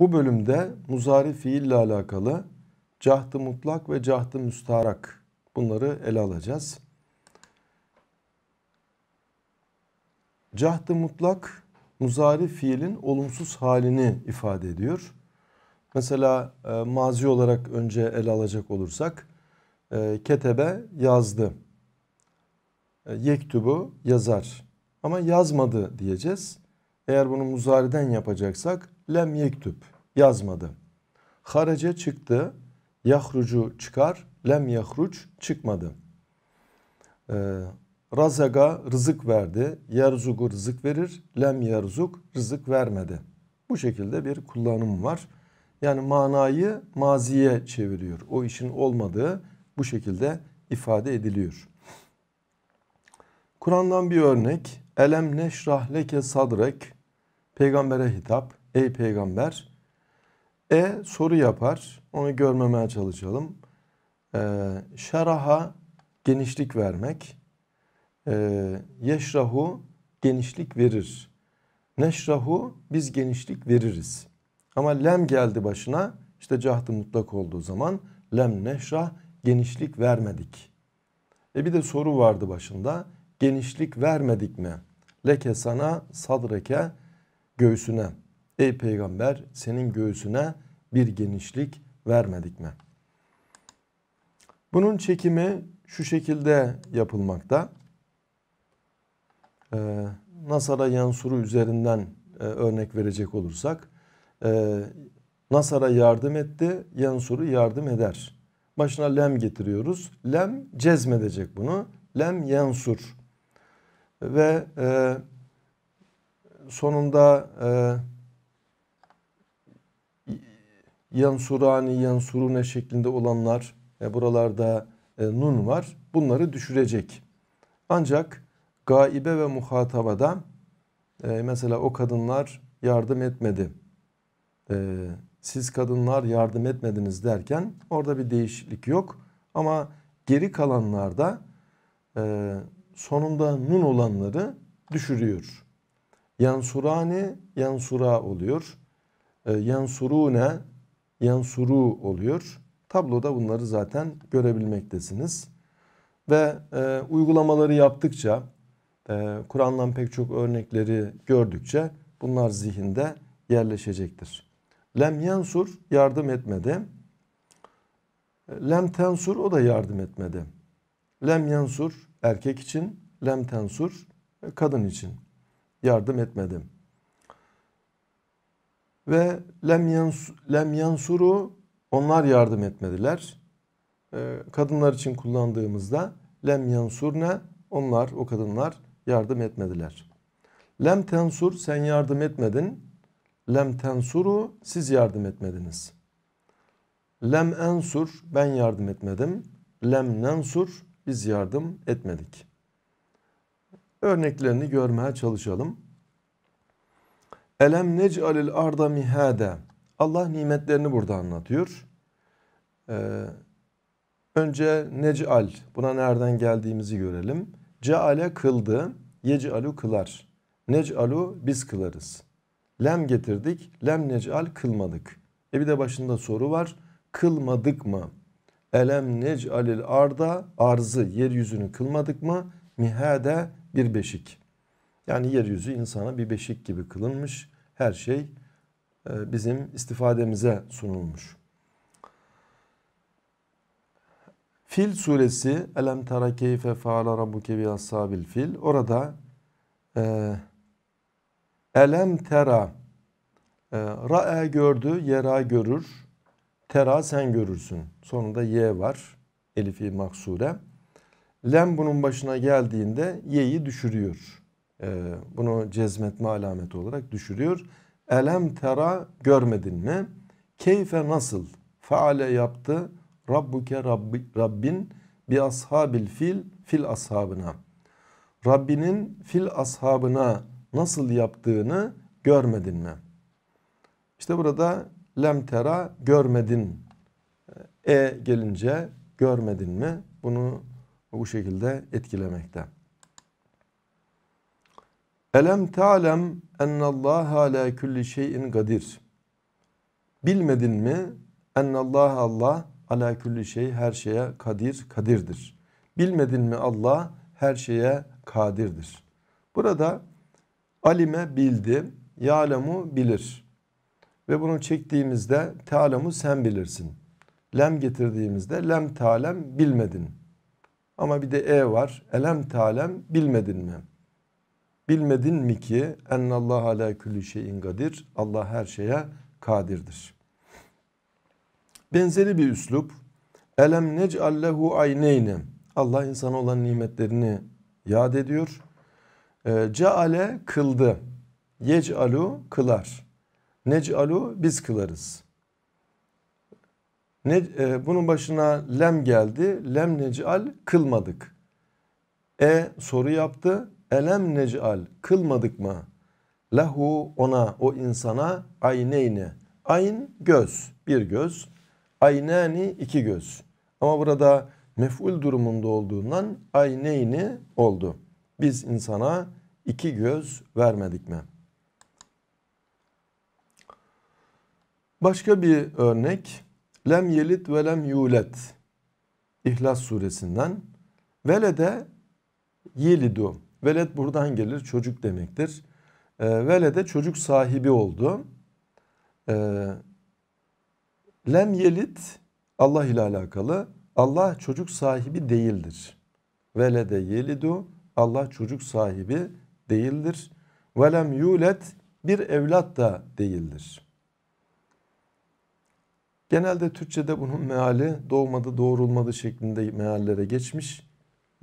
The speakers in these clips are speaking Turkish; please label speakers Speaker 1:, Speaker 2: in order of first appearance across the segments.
Speaker 1: Bu bölümde muzari ile alakalı cahtı mutlak ve cahtı müstarak bunları ele alacağız. Cahtı mutlak muzari fiilin olumsuz halini ifade ediyor. Mesela e, mazi olarak önce ele alacak olursak e, ketebe yazdı. E, yektubu yazar. Ama yazmadı diyeceğiz. Eğer bunu muzariden yapacaksak lem yektüp yazmadı. Haraca çıktı. Yahrucu çıkar. Lem yahruç çıkmadı. Ee, razaga rızık verdi. Yerzugu rızık verir. Lem yerzuk rızık vermedi. Bu şekilde bir kullanım var. Yani manayı maziye çeviriyor. O işin olmadığı bu şekilde ifade ediliyor. Kur'an'dan bir örnek. Elem neşrah leke sadrek. Peygambere hitap. Ey peygamber. E soru yapar. Onu görmemeye çalışalım. E, şeraha genişlik vermek. E, yeşrahu genişlik verir. Neşrahu biz genişlik veririz. Ama lem geldi başına işte cahdı mutlak olduğu zaman lem neşrah genişlik vermedik. E bir de soru vardı başında. Genişlik vermedik mi? Leke sana sadreke göğsüne. Ey peygamber senin göğsüne bir genişlik vermedik mi? Bunun çekimi şu şekilde yapılmakta. Ee, Nasara Yansur'u üzerinden e, örnek verecek olursak. E, Nasara yardım etti, Yansur'u yardım eder. Başına lem getiriyoruz. Lem cezmedecek bunu. Lem Yansur. Ve e, sonunda... E, yansurani, yansurune şeklinde olanlar e, buralarda e, nun var. Bunları düşürecek. Ancak gaibe ve muhatabada e, mesela o kadınlar yardım etmedi. E, siz kadınlar yardım etmediniz derken orada bir değişiklik yok. Ama geri kalanlarda e, sonunda nun olanları düşürüyor. Yansurani yansura oluyor. E, yansurune yansuru oluyor. Tabloda bunları zaten görebilmektesiniz. Ve e, uygulamaları yaptıkça, e, Kur'an'dan pek çok örnekleri gördükçe bunlar zihinde yerleşecektir. Lem yansur yardım etmedi. Lem tensur o da yardım etmedi. Lem yansur erkek için, lem tensur kadın için yardım etmedim ve lem, yansuru onlar yardım etmediler. Ee, kadınlar için kullandığımızda lem yansurne onlar o kadınlar yardım etmediler. Lem tensur sen yardım etmedin. Lem tensuru siz yardım etmediniz. Lem ensur ben yardım etmedim. Lem nensur biz yardım etmedik. Örneklerini görmeye çalışalım. Elem nec'alil arda mihada. Allah nimetlerini burada anlatıyor. Ee, önce nec'al. Buna nereden geldiğimizi görelim. Ceale kıldı. Yec'alu kılar. Nec'alu biz kılarız. Lem getirdik. Lem nec'al kılmadık. E bir de başında soru var. Kılmadık mı? Elem nec'alil arda arzı yeryüzünü kılmadık mı? Mihade bir beşik. Yani yeryüzü insana bir beşik gibi kılınmış. Her şey e, bizim istifademize sunulmuş. Fil suresi Elem tara keyfe faala rabbuke bi ashabil fil. Orada e, Elem tera e, Ra'e gördü, yera görür. Tera sen görürsün. Sonunda ye var. Elif-i maksure. Lem bunun başına geldiğinde ye'yi düşürüyor. Ee, bunu cezmetme alameti olarak düşürüyor. Elem tera görmedin mi? Keyfe nasıl? Faale yaptı. Rabbuke Rabbi, Rabbin bi ashabil fil fil ashabına. Rabbinin fil ashabına nasıl yaptığını görmedin mi? İşte burada lem tera görmedin. E gelince görmedin mi? Bunu bu şekilde etkilemekte. Elem ta'lem ennallaha ala kulli şeyin kadir. Bilmedin mi? Ennallaha Allah ala kulli şey her şeye kadir, kadirdir. Bilmedin mi Allah her şeye kadirdir. Burada alime bildi, ya'lemu bilir. Ve bunu çektiğimizde ta'lemu sen bilirsin. Lem getirdiğimizde lem ta'lem bilmedin. Ama bir de e var. Elem ta'lem bilmedin mi? Bilmedin mi ki ennallah ala külli şeyin kadir. Allah her şeye kadirdir. Benzeri bir üslup. Elem nec'allehu ayneyne. Allah insana olan nimetlerini yad ediyor. Ee, Ceale kıldı. Yec'alu kılar. Nec'alu biz kılarız. Ne, e, bunun başına lem geldi. Lem nec'al kılmadık. E soru yaptı elem nec'al kılmadık mı? Lehu ona o insana ayneyni. Ayn göz bir göz. Aynani iki göz. Ama burada mef'ul durumunda olduğundan ayneyni oldu. Biz insana iki göz vermedik mi? Başka bir örnek. Lem yelit ve lem yulet. İhlas suresinden. Velede yelidu Veled buradan gelir çocuk demektir. E, velede çocuk sahibi oldu. E, lem yelit Allah ile alakalı. Allah çocuk sahibi değildir. Velede yelidu Allah çocuk sahibi değildir. Velem yulet bir evlat da değildir. Genelde Türkçe'de bunun meali doğmadı doğurulmadı şeklinde meallere geçmiş.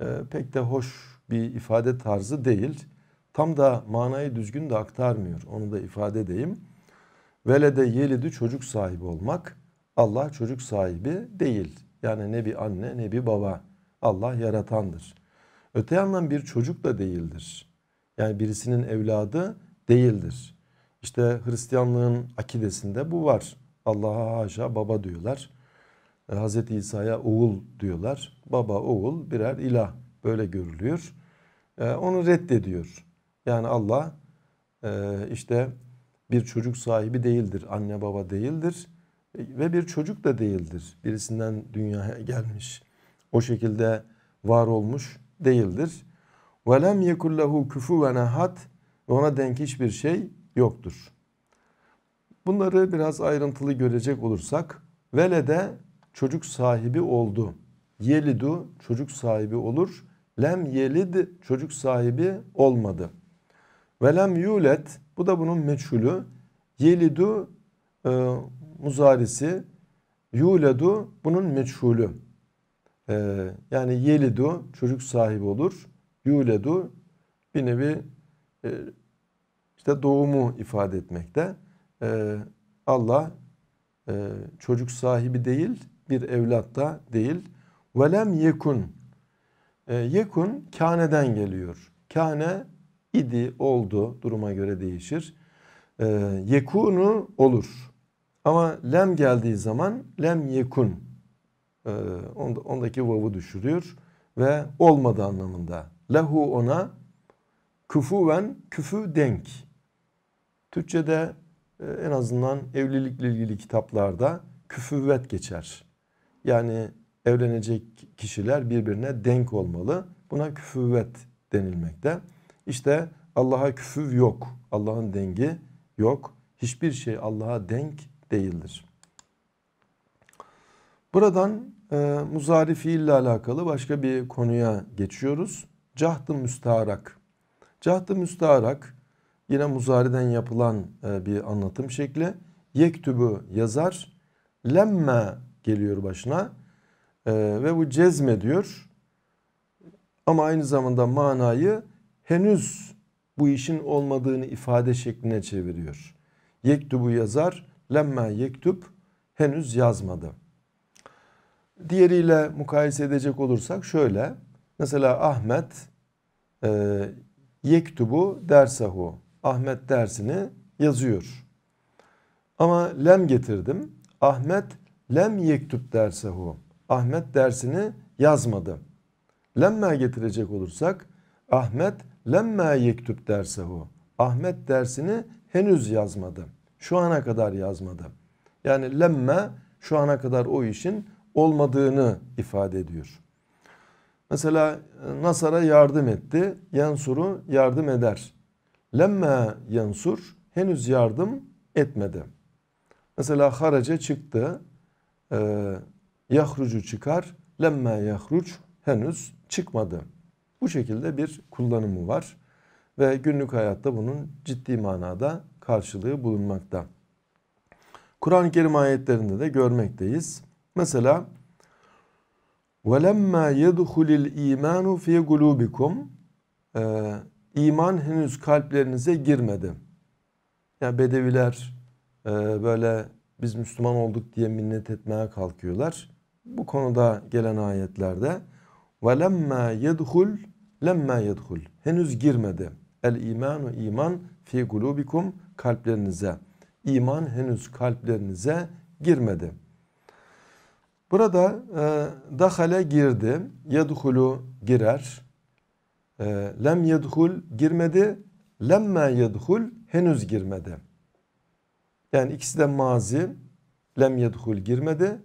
Speaker 1: Ee, pek de hoş bir ifade tarzı değil. Tam da manayı düzgün de aktarmıyor. Onu da ifade edeyim. Velede yelidü çocuk sahibi olmak. Allah çocuk sahibi değil. Yani ne bir anne ne bir baba. Allah yaratandır. Öte yandan bir çocuk da değildir. Yani birisinin evladı değildir. İşte Hristiyanlığın akidesinde bu var. Allah'a haşa baba diyorlar. E, Hz. İsa'ya oğul diyorlar. Baba, oğul birer ilah. Böyle görülüyor. E, onu reddediyor. Yani Allah e, işte bir çocuk sahibi değildir. Anne baba değildir. E, ve bir çocuk da değildir. Birisinden dünyaya gelmiş. O şekilde var olmuş değildir. وَلَمْ يَكُلْ لَهُ كُفُوًا اَحَدٍ Ve ona denk hiçbir şey yoktur. Bunları biraz ayrıntılı görecek olursak Vele de çocuk sahibi oldu. Yelidu çocuk sahibi olur. Lem yelid çocuk sahibi olmadı. Ve lem yulet bu da bunun meçhulü. Yelidu e, muzarisi. Yuledu bunun meçhulü. E, yani yelidu çocuk sahibi olur. Yuledu bir nevi e, işte doğumu ifade etmekte. E, Allah e, çocuk sahibi değil bir evlat da değil. Velem yekun e, yekun kâneden geliyor. Kâne idi, oldu duruma göre değişir. Ee, yekunu olur. Ama lem geldiği zaman lem yekun. Ee, ondaki vavu düşürüyor ve olmadı anlamında. Lehu ona küfüven küfü denk. Türkçe'de e, en azından evlilikle ilgili kitaplarda küfüvet geçer. Yani evlenecek kişiler birbirine denk olmalı. Buna küfüvvet denilmekte. İşte Allah'a küfüv yok. Allah'ın dengi yok. Hiçbir şey Allah'a denk değildir. Buradan e, muzari fiille alakalı başka bir konuya geçiyoruz. Cahd-ı müstaharak. Cahd-ı müstaharak yine muzariden yapılan e, bir anlatım şekli. Yektübü yazar. Lemme geliyor başına. Ee, ve bu cezme diyor Ama aynı zamanda manayı henüz bu işin olmadığını ifade şekline çeviriyor. Yektubu yazar, lemma yektup henüz yazmadı. Diğeriyle mukayese edecek olursak şöyle. Mesela Ahmet e, yektubu dersahu. Ahmet dersini yazıyor. Ama lem getirdim. Ahmet lem yektup dersahu. Ahmet dersini yazmadı. Lemme getirecek olursak Ahmet lemme yektüp dersehu. Ahmet dersini henüz yazmadı. Şu ana kadar yazmadı. Yani lemme şu ana kadar o işin olmadığını ifade ediyor. Mesela e, Nasar'a yardım etti. Yansur'u yardım eder. Lemme Yansur henüz yardım etmedi. Mesela haraca çıktı. Ee, Yahrucu çıkar. Lemme yahruç henüz çıkmadı. Bu şekilde bir kullanımı var. Ve günlük hayatta bunun ciddi manada karşılığı bulunmakta. Kur'an-ı Kerim ayetlerinde de görmekteyiz. Mesela وَلَمَّا يَدْخُلِ الْا۪يمَانُ ف۪ي قُلُوبِكُمْ İman henüz kalplerinize girmedi. Yani Bedeviler e, böyle biz Müslüman olduk diye minnet etmeye kalkıyorlar bu konuda gelen ayetlerde ve lemma yedhul lemma yedhul henüz girmedi. El imanu iman fi kulubikum kalplerinize. İman henüz kalplerinize girmedi. Burada e, dahale girdi. Yedhulu girer. E, lem yedhul girmedi. Lemme yedhul henüz girmedi. Yani ikisi de mazi. Lem yedhul girmedi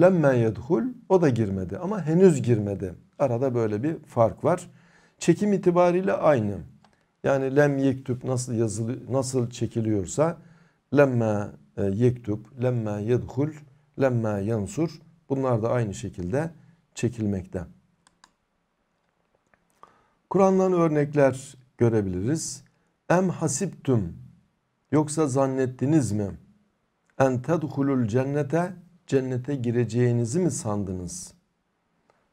Speaker 1: lemme yedhul o da girmedi ama henüz girmedi. Arada böyle bir fark var. Çekim itibariyle aynı. Yani lem yektüp nasıl yazılı nasıl çekiliyorsa lemme yektüp, lemme yedhul, lemme yansur bunlar da aynı şekilde çekilmekte. Kur'an'dan örnekler görebiliriz. Em hasiptüm yoksa zannettiniz mi? En tedhulul cennete cennete gireceğinizi mi sandınız?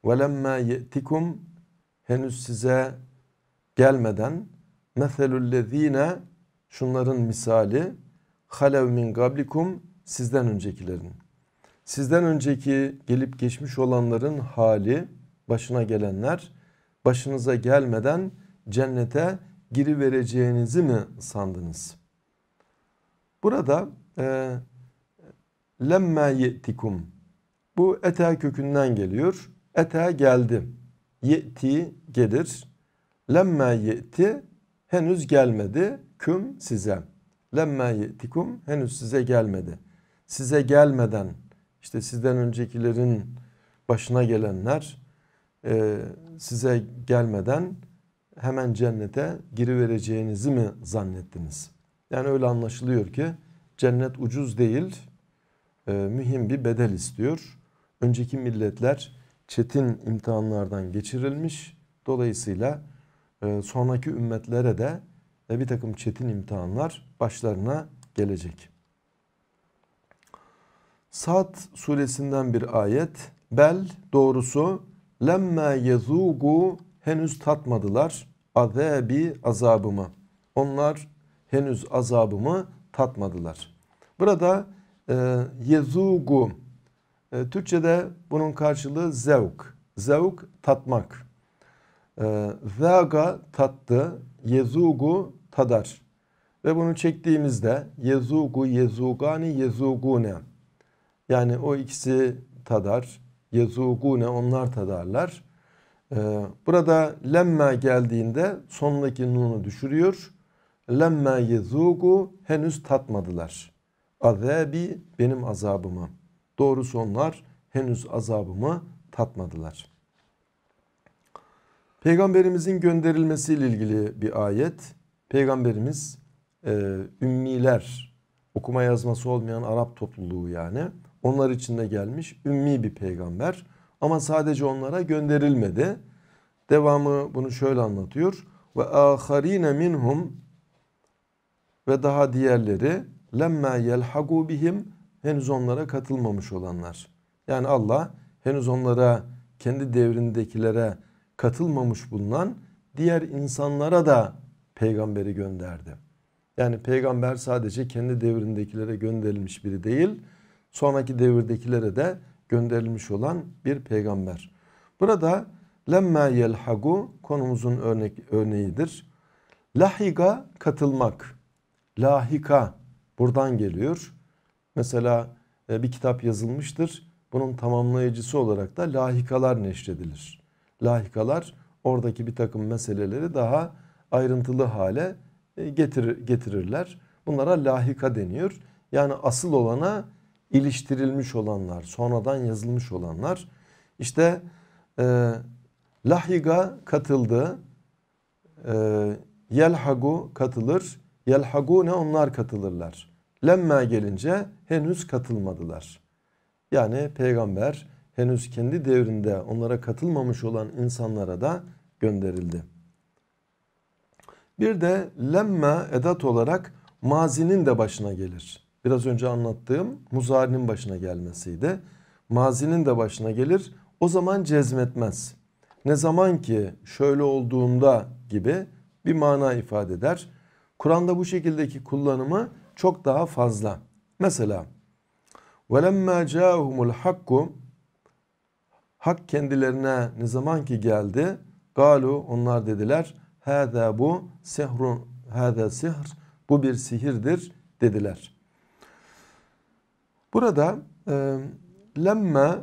Speaker 1: وَلَمَّا يَتِكُمْ Henüz size gelmeden مَثَلُ الَّذ۪ينَ Şunların misali halev min gablikum sizden öncekilerin. Sizden önceki gelip geçmiş olanların hali başına gelenler başınıza gelmeden cennete girivereceğinizi mi sandınız? Burada e, lemma yetikum. Bu ete kökünden geliyor. Ete geldi. Yeti gelir. Lemma yeti henüz gelmedi. Küm size. Lemma yetikum henüz size gelmedi. Size gelmeden işte sizden öncekilerin başına gelenler e, size gelmeden hemen cennete girivereceğinizi mi zannettiniz? Yani öyle anlaşılıyor ki cennet ucuz değil e, mühim bir bedel istiyor. Önceki milletler çetin imtihanlardan geçirilmiş. Dolayısıyla e, sonraki ümmetlere de e, bir takım çetin imtihanlar başlarına gelecek. Sad suresinden bir ayet. Bel doğrusu lemme yezugu henüz tatmadılar azabi azabımı. Onlar henüz azabımı tatmadılar. Burada ee, yezugu e, Türkçe'de bunun karşılığı zevk. Zevk tatmak. E, zaga tattı, yezugu tadar. Ve bunu çektiğimizde yezugu, yezugani, yezugune. Yani o ikisi tadar. Yezugune onlar tadarlar. E, burada lemme geldiğinde sondaki nunu düşürüyor. Lemme yezugu henüz tatmadılar azabi benim azabımı. Doğrusu onlar henüz azabımı tatmadılar. Peygamberimizin gönderilmesiyle ilgili bir ayet. Peygamberimiz e, ümmiler, okuma yazması olmayan Arap topluluğu yani. Onlar içinde gelmiş ümmi bir peygamber. Ama sadece onlara gönderilmedi. Devamı bunu şöyle anlatıyor. Ve aharine minhum ve daha diğerleri lemma yelhagu bihim henüz onlara katılmamış olanlar. Yani Allah henüz onlara kendi devrindekilere katılmamış bulunan diğer insanlara da peygamberi gönderdi. Yani peygamber sadece kendi devrindekilere gönderilmiş biri değil, sonraki devirdekilere de gönderilmiş olan bir peygamber. Burada lemma yelhagu konumuzun örnek örneğidir. Lahiga katılmak. Lahika buradan geliyor. Mesela e, bir kitap yazılmıştır. Bunun tamamlayıcısı olarak da lahikalar neşredilir. Lahikalar oradaki bir takım meseleleri daha ayrıntılı hale e, getir, getirirler. Bunlara lahika deniyor. Yani asıl olana iliştirilmiş olanlar, sonradan yazılmış olanlar. İşte e, lahiga katıldı, e, yelhagu katılır, yelhagu ne onlar katılırlar. Lemme gelince henüz katılmadılar. Yani peygamber henüz kendi devrinde onlara katılmamış olan insanlara da gönderildi. Bir de Lemme edat olarak mazinin de başına gelir. Biraz önce anlattığım muzarinin başına gelmesiydi. Mazinin de başına gelir. O zaman cezmetmez. Ne zaman ki şöyle olduğunda gibi bir mana ifade eder. Kur'an'da bu şekildeki kullanımı çok daha fazla. Mesela وَلَمَّا جَاءُهُمُ الْحَقُّ Hak kendilerine ne zaman ki geldi galu onlar dediler hâzâ bu sehrun hâzâ sihr bu bir sihirdir dediler. Burada e, lemme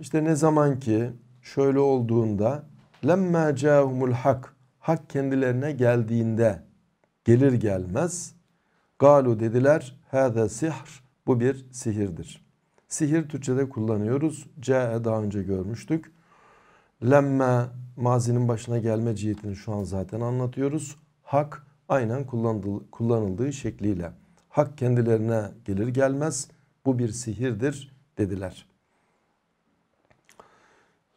Speaker 1: işte ne zaman ki şöyle olduğunda lemme câhumul hak hak kendilerine geldiğinde gelir gelmez Galu dediler hâze sihr bu bir sihirdir. Sihir Türkçe'de kullanıyoruz. C'e daha önce görmüştük. Lemme mazinin başına gelme cihetini şu an zaten anlatıyoruz. Hak aynen kullanıldığı şekliyle. Hak kendilerine gelir gelmez bu bir sihirdir dediler.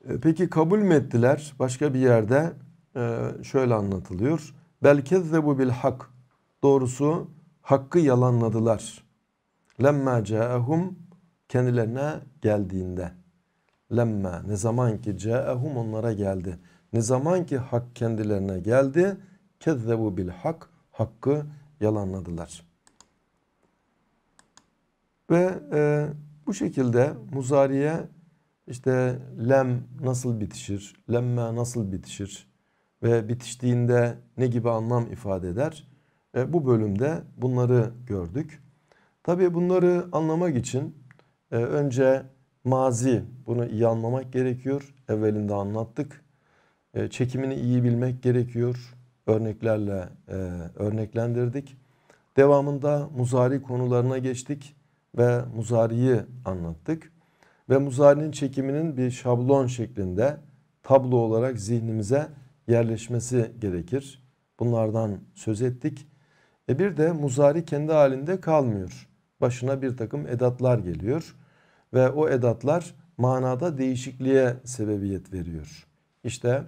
Speaker 1: E, peki kabul mü ettiler? Başka bir yerde e, şöyle anlatılıyor. Belkezzebu bil hak. Doğrusu hakkı yalanladılar. Lemma caehum kendilerine geldiğinde. Lemma ne zaman ki caehum onlara geldi. Ne zaman ki hak kendilerine geldi? geldi.Kezzebu bil hak hakkı yalanladılar. Ve e, bu şekilde muzariye işte lem nasıl bitişir, Lemma nasıl bitişir ve bitiştiğinde ne gibi anlam ifade eder? E, bu bölümde bunları gördük. Tabii bunları anlamak için e, önce mazi bunu iyi anlamak gerekiyor. Evvelinde anlattık. E, çekimini iyi bilmek gerekiyor. Örneklerle e, örneklendirdik. Devamında muzari konularına geçtik ve muzariyi anlattık. Ve muzarinin çekiminin bir şablon şeklinde tablo olarak zihnimize yerleşmesi gerekir. Bunlardan söz ettik. E bir de muzari kendi halinde kalmıyor. Başına bir takım edatlar geliyor ve o edatlar manada değişikliğe sebebiyet veriyor. İşte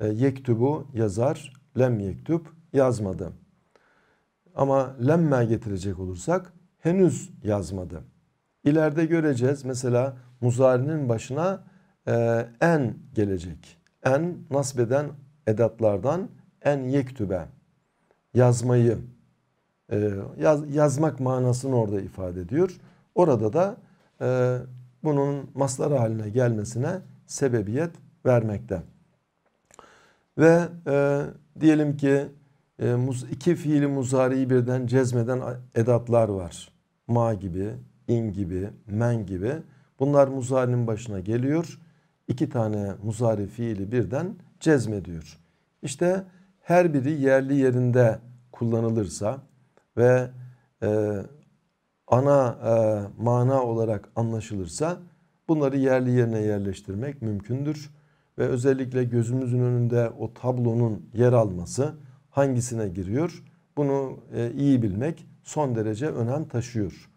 Speaker 1: e, yektubu yazar, lem yektup yazmadı. Ama lemme getirecek olursak henüz yazmadı. İleride göreceğiz mesela muzarinin başına e, en gelecek. En nasbeden edatlardan en yektübe yazmayı ee, yaz, yazmak manasını orada ifade ediyor. Orada da e, bunun maslar haline gelmesine sebebiyet vermekte. Ve e, diyelim ki e, iki fiili muzari birden cezmeden edatlar var. Ma gibi, in gibi, men gibi. Bunlar muzarinin başına geliyor. İki tane muzari fiili birden cezmediyor. İşte her biri yerli yerinde kullanılırsa ve e, ana e, mana olarak anlaşılırsa bunları yerli yerine yerleştirmek mümkündür. Ve özellikle gözümüzün önünde o tablonun yer alması hangisine giriyor bunu e, iyi bilmek son derece önem taşıyor.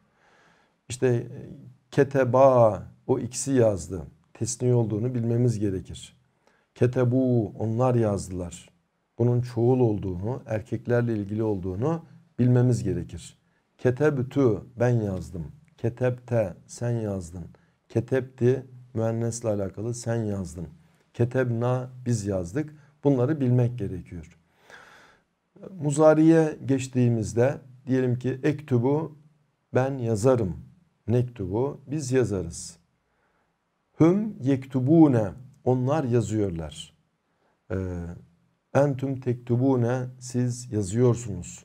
Speaker 1: İşte e, keteba o ikisi yazdı. Tesni olduğunu bilmemiz gerekir. Ketebu onlar yazdılar. Bunun çoğul olduğunu, erkeklerle ilgili olduğunu bilmemiz gerekir. Ketebtü ben yazdım. Ketepte sen yazdın. Ketepti müennesle alakalı sen yazdın. Ketebna biz yazdık. Bunları bilmek gerekiyor. Muzariye geçtiğimizde diyelim ki ektubu ben yazarım. Nektubu biz yazarız. Hüm yektubune onlar yazıyorlar. Ee, entüm tektubune siz yazıyorsunuz.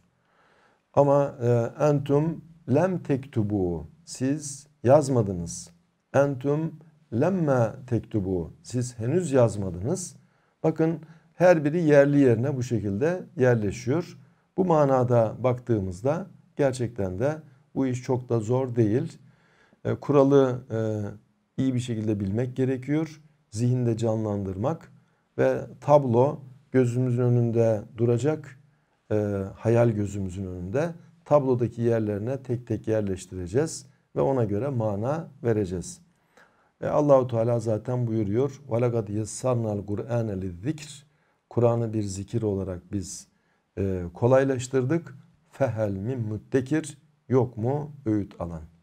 Speaker 1: Ama e, entum lem tektubu siz yazmadınız. Entum lemme tektubu siz henüz yazmadınız. Bakın her biri yerli yerine bu şekilde yerleşiyor. Bu manada baktığımızda gerçekten de bu iş çok da zor değil. E, kuralı e, iyi bir şekilde bilmek gerekiyor. Zihinde canlandırmak ve tablo gözümüzün önünde duracak e, hayal gözümüzün önünde tablodaki yerlerine tek tek yerleştireceğiz ve ona göre mana vereceğiz. E, Allahu Teala zaten buyuruyor. Velakad yessarnal Kur'ane lizzikr. Kur'an'ı bir zikir olarak biz e, kolaylaştırdık. Fehel min müttekir yok mu öğüt alan?